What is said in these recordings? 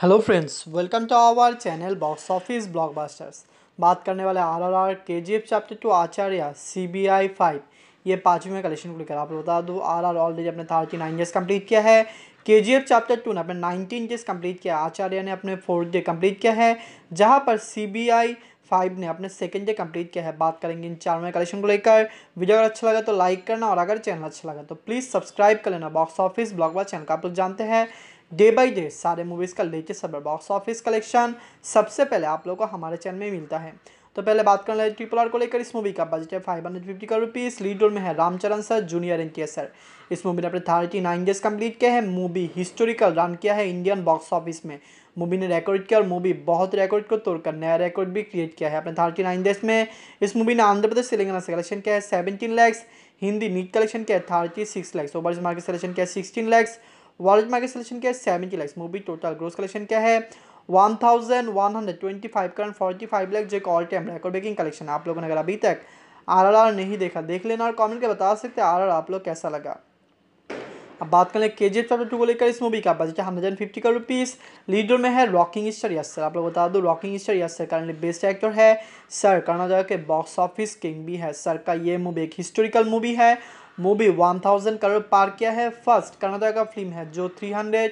hello friends welcome to our channel box office blockbusters बात करने वाले R R R K G F chapter two Acharya C B I five ये पाँचवें collection को लेकर आप बता दूँ आर आर ऑलरेडी अपने थर्टी नाइन डेज कंप्लीट किया है के जी एफ चैप्टर टू ने अपने नाइनटीन डेज कंप्लीट किया आचार्य ने अपने फोर्थ डे कम्प्लीट किया है जहाँ पर सी बी आई फाइव ने अपने सेकेंड डे कंप्लीट किया है बात करेंगे इन चारवें कलेक्शन को लेकर वीडियो अगर अच्छा लगा तो लाइक करना और अगर चैनल अच्छा लगा तो प्लीज़ सब्सक्राइब कर लेना बॉक्स ऑफिस ब्लॉग वाला चैनल का आप लोग जानते हैं डे बाई डे सारे मूवीज़ का latest update box office collection सबसे पहले आप लोग को हमारे चैनल में मिलता है तो पहले बात कर लगे ट्रिपल आर को लेकर इस मूवी का बजट है फाइव हंड्रेड फिफ्टी का रुपीज़ लीड रोल में है Ram Charan sir junior N sir इस मूवी ने अपने थर्टी नाइन डेज कम्प्लीट किया है मूवी हिस्टोरिकल रन किया है इंडियन बॉक्स ऑफिस में मूवी ने रिकॉर्ड किया और मूवी बहुत रिकॉर्ड को तोड़कर नया रिकॉर्ड भी क्रिएट किया है अपने थर्टी नाइन डेज में इस मूवी ने आंध्र प्रदेश तेलंगाना से कलेक्शन किया है seventeen lakhs Hindi NEET collection किया है thirty six lakhs over market selection किया है sixteen lakhs world market selection क्या है seventy lakhs movie total gross collection क्या है one thousand one hundred twenty five current forty five lakhs जो एक all time record breaking collection आप लोगों ने अगर अभी तक आर आर आर नहीं देखा देख लेना और कमेंट के बता सकते हैं आर आर आप लोग कैसा लगा अब बात करें के जी एफ चैप्टर टू को लेकर इस मूवी का बजट है hundred and fifty crore rupees leader में है रॉकिंग स्टार यस सर आप लोग बता दो rocking star yes sir currently best actor है सर कर्नाटक के बॉक्स ऑफिस किंग भी है सर का ये मूवी एक हिस्टोरिकल मूवी है मूवी 1000 करोड़ पार किया है फर्स्ट कर्नाटका फिल्म है जो 300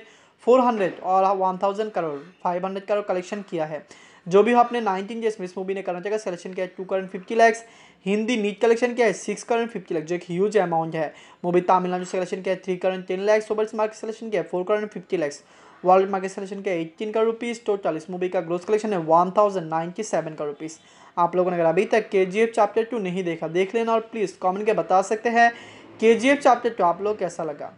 400 और 1000 करोड़ 500 करोड़ कलेक्शन किया है जो भी हो आपने 19 डेज में इस मूवी ने करना चाहिए सिलेक्शन किया है टू करेंट fifty lakhs Hindi NEET collection किया है सिक्स करेंट फिफ्टी लैक्स जो एक ह्यूज अमाउंट है मूवी तमिलनाडु सिलेक्शन किया है थ्री करेंट ten lakhs over market selection किया है फोर करेंट fifty lakhs world market selection किया एट्टीन का रुपीज़ टोटल इस मूवी का ग्रोथ कलेक्शन है वन थाउजेंड नाइनटी सेवन का रुपीज़ आप लोगों ने अगर अभी तक के जी एफ चैप्टर टू नहीं देखा देख लेना और प्लीज़ कॉमेंट के बता सकते हैं के जी एफ चैप्टर टू आप लोग कैसा लगा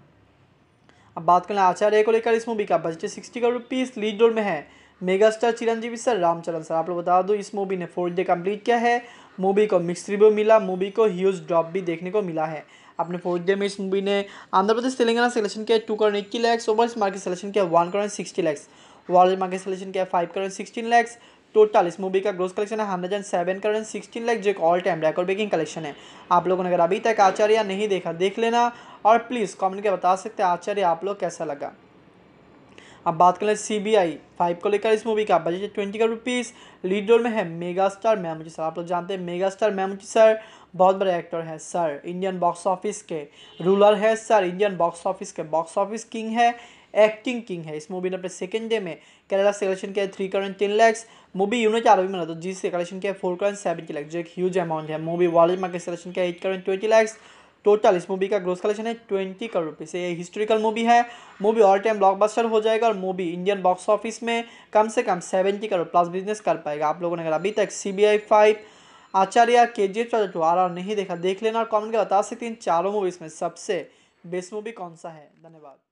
अब बात करें आचार्य को लेकर इस मूवी का budget sixty crore rupees lead role में है mega star Chiranjeevi sir Ram Charan sir आप लोग बता दो इस मूवी ने फोर्थ डे कम्प्लीट किया है मूवी को मिक्स रिव्यू मिला मूवी को ह्यूज ड्रॉप भी देखने को मिला है अपने फोर्थ डे में इस मूवी ने आंध्र प्रदेश तेलंगाना सिलेक्शन किया two crore eighty lakhs over market selection किया one crore sixty lakhs world market selection किया five crore sixteen lakhs total इस मूवी का ग्रोस कलेक्शन है hundred and seven crore and sixteen lakh जो एक all time record breaking collection है आप लोगों ने अगर अभी तक आचार्य नहीं देखा देख लेना और प्लीज़ कमेंट के बता सकते हैं आचार्य आप लोग कैसा लगा अब बात करें सी बी आई फाइव को लेकर इस मूवी का बजट है twenty crore rupees lead role में है मेगा स्टार मैमुची सर आप लोग जानते हैं मेगा स्टार मैमुची सर बहुत बड़े एक्टर हैं सर इंडियन बॉक्स ऑफिस के रूलर है सर इंडियन बॉक्स ऑफिस के बॉक्स ऑफिस किंग है एक्टिंग किंग है इस मूवी ने अपने सेकेंड डे में केरला से कलेक्शन किया three crore ten lakhs movie unit आरबी में तो जी से कलेक्शन किया फोर करोड़ सेवेंटी लैक्स जो एक ह्यूज अमाउंट है मूवी वर्ल्ड मार्केट कलेक्शन किया eight crore twenty lakhs total इस मूवी का ग्रोस कलेक्शन है ट्वेंटी करोड़ रुपये ये हिस्टोरिकल मूवी है मूवी ऑल टाइम ब्लॉकबस्टर हो जाएगा और मूवी इंडियन बॉक्स ऑफिस में कम से कम सेवेंटी करोड़ प्लस बिजनेस कर पाएगा आप लोगों ने अगर अभी तक सी B I five Acharya K G F two R R नहीं देखा देख लेना और कॉमेंट कर बता सकते हैं चारों मूवीज़ में सबसे बेस्ट मूवी कौन सा है धन्यवाद